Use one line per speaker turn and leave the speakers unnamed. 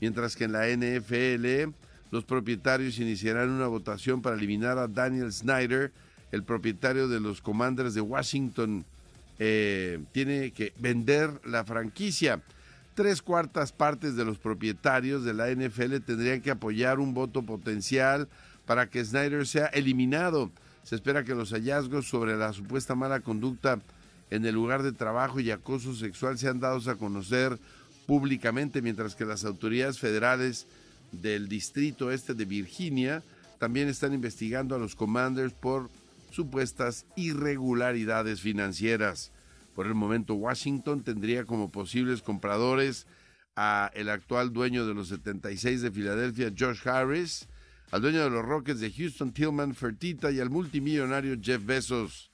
Mientras que en la NFL, los propietarios iniciarán una votación para eliminar a Daniel Snyder, el propietario de los Commanders de Washington. Eh, tiene que vender la franquicia. Tres cuartas partes de los propietarios de la NFL tendrían que apoyar un voto potencial para que Snyder sea eliminado. Se espera que los hallazgos sobre la supuesta mala conducta en el lugar de trabajo y acoso sexual sean dados a conocer públicamente, mientras que las autoridades federales del Distrito Este de Virginia también están investigando a los Commanders por supuestas irregularidades financieras. Por el momento, Washington tendría como posibles compradores a el actual dueño de los 76 de Filadelfia, Josh Harris, al dueño de los Rockets de Houston, Tillman Fertita, y al multimillonario Jeff Bezos.